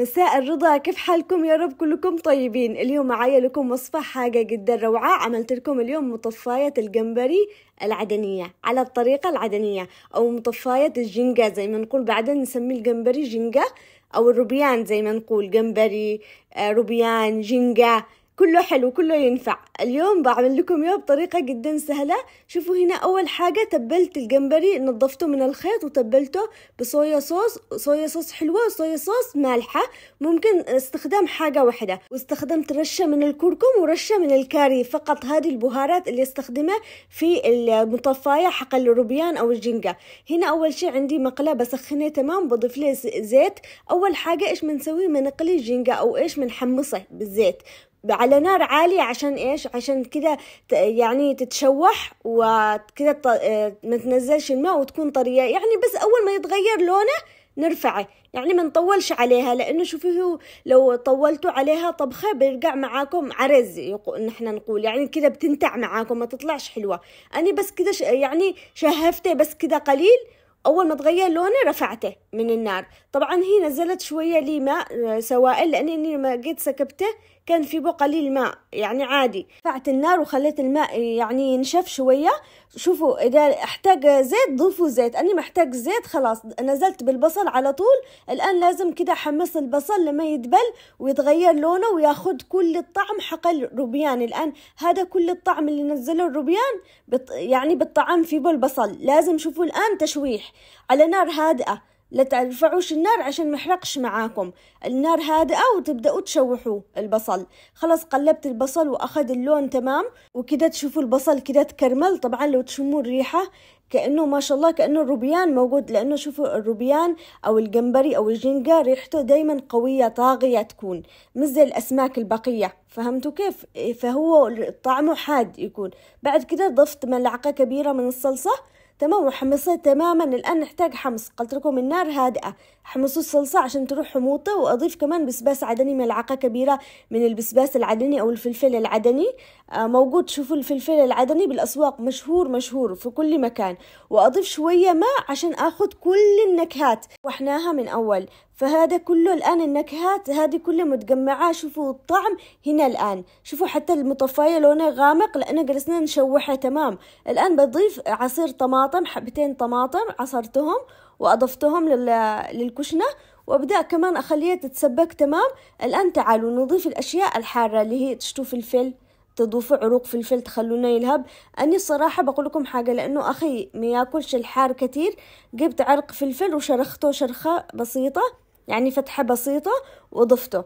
مساء الرضا كيف حالكم يا رب كلكم طيبين اليوم معايا لكم وصفة حاجة جدا روعة عملت لكم اليوم مطفاية الجمبري العدنية على الطريقة العدنية أو مطفاية الجنجة زي ما نقول بعدين نسمي الجمبري جنجة أو الروبيان زي ما نقول جمبري آه، روبيان جنجة كله حلو كله ينفع اليوم بعمل لكم اياه بطريقة جدا سهلة شوفوا هنا اول حاجة تبلت الجمبري نظفته من الخيط وتبلته بصويا صوص صويا صوص حلوة وصويا صوص مالحة ممكن استخدام حاجة واحدة واستخدمت رشة من الكركم ورشة من الكاري فقط هذه البهارات اللي استخدمها في المطفاية حق الروبيان او الجنجة هنا اول شيء عندي مقله بسخنه تمام بضيف لها زيت اول حاجة ايش بنسوي بنقلي الجنجة او ايش بنحمصه بالزيت على نار عالية عشان إيش عشان كذا يعني تتشوح وكذا آه، ما تنزلش الماء وتكون طرية يعني بس أول ما يتغير لونه نرفعه يعني ما نطولش عليها لانه شوفوا لو طولتوا عليها طبخه بيرجع معاكم عرز نحن نقول يعني كذا بتنتع معاكم ما تطلعش حلوه انا بس كذا يعني شهفته بس كذا قليل اول ما تغير لونه رفعته من النار طبعا هي نزلت شوية لي ماء آه، سوائل لأنني لما جيت سكبته كان في بو قليل ماء يعني عادي رفعت النار وخليت الماء آه، يعني ينشف شوية شوفوا إذا احتاج زيت ضيفوا زيت أنا محتاج زيت خلاص نزلت بالبصل على طول الآن لازم كده أحمص البصل لما يدبل ويتغير لونه وياخد كل الطعم حق الروبيان الآن هذا كل الطعم اللي نزله الروبيان بط يعني بالطعام في بو البصل لازم شوفوا الآن تشويح على نار هادئة لا ترفعوش النار عشان محرقش معاكم النار هادئة وتبدأوا تشوحوا البصل خلاص قلبت البصل وأخذ اللون تمام وكده تشوفوا البصل كده تكرمل طبعا لو تشموا الريحة كأنه ما شاء الله كأنه الروبيان موجود لأنه شوفوا الروبيان أو الجمبري أو الجينجا ريحته دايما قوية طاغية تكون مثل زي الأسماك البقية فهمتوا كيف إيه، فهو طعمه حاد يكون بعد كده ضفت ملعقة كبيرة من الصلصة تمام وحمصيت تماما الآن نحتاج حمص قلت لكم النار هادئة حمصوا الصلصة عشان تروح حموطة وأضيف كمان بسباس عدني ملعقة كبيرة من البسباس العدني أو الفلفل العدني آه، موجود شوفوا الفلفل العدني بالأسواق مشهور مشهور في كل مكان وأضيف شوية ماء عشان أخذ كل النكهات وحناها من أول فهذا كله الآن النكهات هذه كلها متجمعة شوفوا الطعم هنا الآن شوفوا حتى المطفاية لونها غامق لأنه جلسنا نشوحها تمام الآن بضيف عصير طماطم حبتين طماطم عصرتهم وأضفتهم للكشنة وابدا كمان اخليها تتسبك تمام الان تعالوا نضيف الاشياء الحاره اللي هي تشتو فلفل تضيفوا عروق فلفل تخلونه يلهب اني الصراحه بقول لكم حاجه لانه اخي ما ياكلش الحار كتير جبت عرق فلفل وشرخته شرخه بسيطه يعني فتحة بسيطة وضفته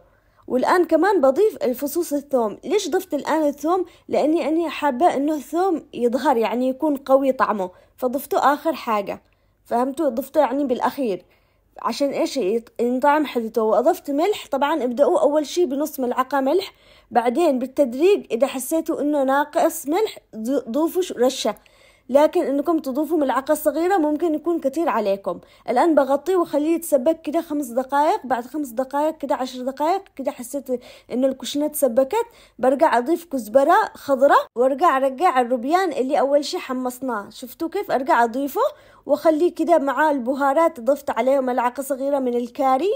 والآن كمان بضيف الفصوص الثوم ليش ضفت الآن الثوم؟ لأني أني حابة أنه الثوم يظهر يعني يكون قوي طعمه فضفته آخر حاجة فهمتوا ضفته يعني بالأخير عشان إيش ينطعم حدته وأضفت ملح طبعا ابدأوا أول شي بنص ملعقة ملح بعدين بالتدريج إذا حسيتوا أنه ناقص ملح ضيفوا رشة لكن انكم تضيفوا ملعقة صغيرة ممكن يكون كتير عليكم الان بغطيه وخليه يتسبك كده خمس دقائق بعد خمس دقائق كده عشر دقائق كده حسيت انه الكشنة تسبكت برجع اضيف كزبرة خضراء وارجع ارجع الروبيان اللي اول شي حمصناه شفتوا كيف ارجع اضيفه واخليه كده مع البهارات ضفت عليه ملعقة صغيرة من الكاري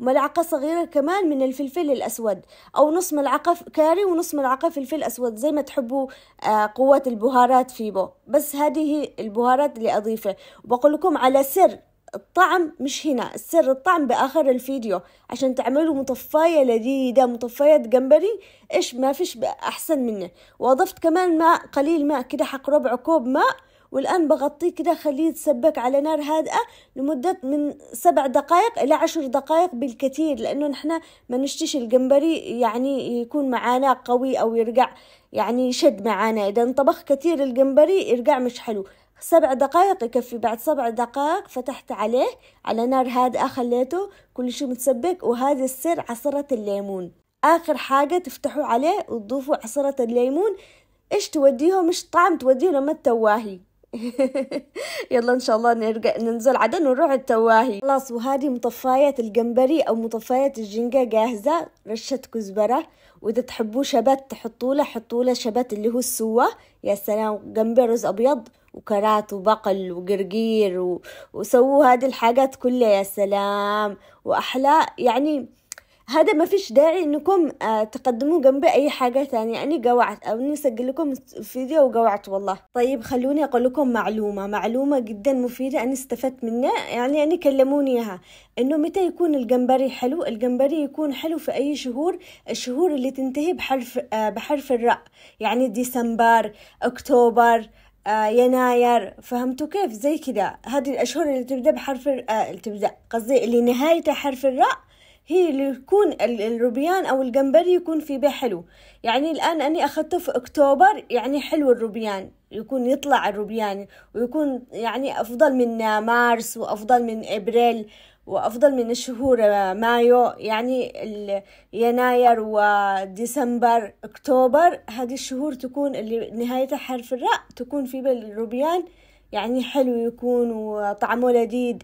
وملعقة صغيرة كمان من الفلفل الأسود أو نص ملعقة كاري ونص ملعقة فلفل أسود زي ما تحبوا آه، قوة البهارات فيه بس بس هذه البهارات اللي أضيفها وبقول لكم على سر الطعم مش هنا السر الطعم بآخر الفيديو عشان تعملوا مطفاية لذيذة مطفاية جمبري إيش ما فيش أحسن منه وأضفت كمان ماء قليل ماء كده حق ربع كوب ماء والآن بغطيه كده خليه يتسبك على نار هادئة لمدة من سبع دقائق إلى عشر دقائق بالكثير لأنه نحنا ما نشتيش الجمبري يعني يكون معانا قوي أو يرجع يعني يشد معانا إذا انطبخ كثير الجمبري يرجع مش حلو سبع دقائق يكفي بعد سبع دقائق فتحت عليه على نار هادئة خليته كل شيء متسبك وهذا السر عصرة الليمون آخر حاجة تفتحوا عليه وتضيفوا عصرة الليمون إيش توديهم مش طعم توديهم لما التواهي يلا ان شاء الله نرجع ننزل عدن ونروح التواهي خلاص وهذه مطفاية الجمبري او مطفاية الجنجة جاهزة رشة كزبرة واذا تحبوا شبت تحطوا له حطوا له شبت اللي هو السوة يا سلام جمبري رز ابيض وكرات وبقل وقرقير و... وسووا هذه الحاجات كلها يا سلام واحلى يعني هذا ما فيش داعي انكم آه، تقدموا جنبي اي حاجة ثانيه اني قوعت او اني اسجل لكم فيديو وقوعت والله طيب خلوني اقول لكم معلومة معلومة جدا مفيدة انا استفدت منها يعني اني يعني كلموني اياها انه متى يكون الجمبري حلو الجمبري يكون حلو في اي شهور الشهور اللي تنتهي بحرف آه، بحرف الراء يعني ديسمبر اكتوبر آه يناير فهمتوا كيف زي كذا هذه الأشهر اللي تبدأ بحرف آه اللي تبدأ قصدي اللي نهايتها حرف الراء هي اللي يكون الروبيان أو الجمبري يكون في به حلو يعني الآن أني أخذته في أكتوبر يعني حلو الروبيان يكون يطلع الروبيان ويكون يعني أفضل من مارس وأفضل من إبريل وأفضل من الشهور مايو يعني يناير وديسمبر أكتوبر هذه الشهور تكون اللي نهايتها حرف الراء تكون في الروبيان يعني حلو يكون وطعمه لذيذ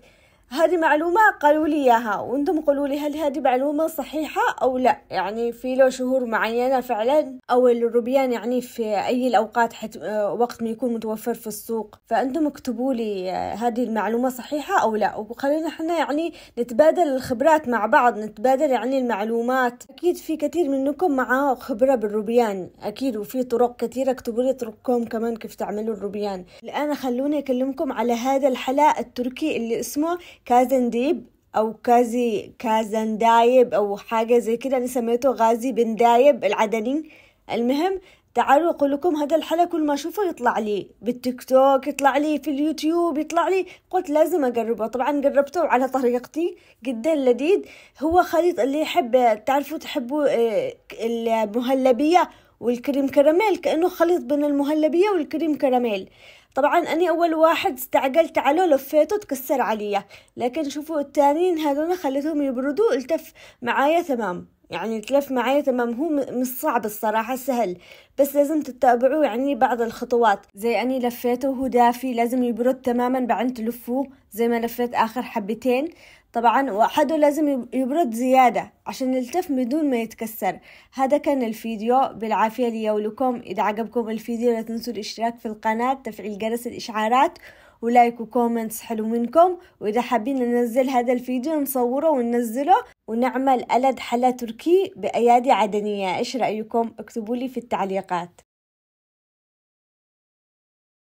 هذه معلومة قالوا لي إياها وأنتم قولوا لي هل هذه معلومة صحيحة أو لا يعني في له شهور معينة فعلا أو الروبيان يعني في أي الأوقات حت آه، وقت ما يكون متوفر في السوق فأنتم اكتبوا لي آه، هذه المعلومة صحيحة أو لا وخلينا احنا يعني نتبادل الخبرات مع بعض نتبادل يعني المعلومات أكيد في كثير منكم معاه خبرة بالروبيان أكيد وفي طرق كثيرة اكتبوا لي طرقكم كمان كيف تعملوا الروبيان الآن خلوني أكلمكم على هذا الحلاء التركي اللي اسمه كازن ديب او كازي كازن دايب او حاجه زي كده انا سميته غازي بن دايب العدني المهم تعالوا اقول لكم هذا الحلا كل ما اشوفه يطلع لي بالتيك توك يطلع لي في اليوتيوب يطلع لي قلت لازم اجربه طبعا جربته على طريقتي جدا لذيذ هو خليط اللي يحب تعرفوا تحبوا آه، المهلبيه والكريم كراميل كانه خليط بين المهلبيه والكريم كراميل طبعا أني أول واحد استعجلت عليه لفيته تكسر عليا لكن شوفوا التانيين هذول خليتهم يبردوا التف معايا تمام يعني تلف معايا تمام هو مش صعب الصراحة سهل بس لازم تتابعوه يعني بعض الخطوات زي أني لفيته وهو دافي لازم يبرد تماما بعدين تلفوه زي ما لفيت آخر حبتين طبعا وحده لازم يبرد زيادة عشان يلتف بدون ما يتكسر هذا كان الفيديو بالعافية لي ولكم إذا عجبكم الفيديو لا تنسوا الاشتراك في القناة تفعيل جرس الإشعارات ولايك وكومنتس حلو منكم وإذا حابين ننزل هذا الفيديو نصوره وننزله ونعمل ألد حلا تركي بأيادي عدنية إيش رأيكم؟ اكتبوا لي في التعليقات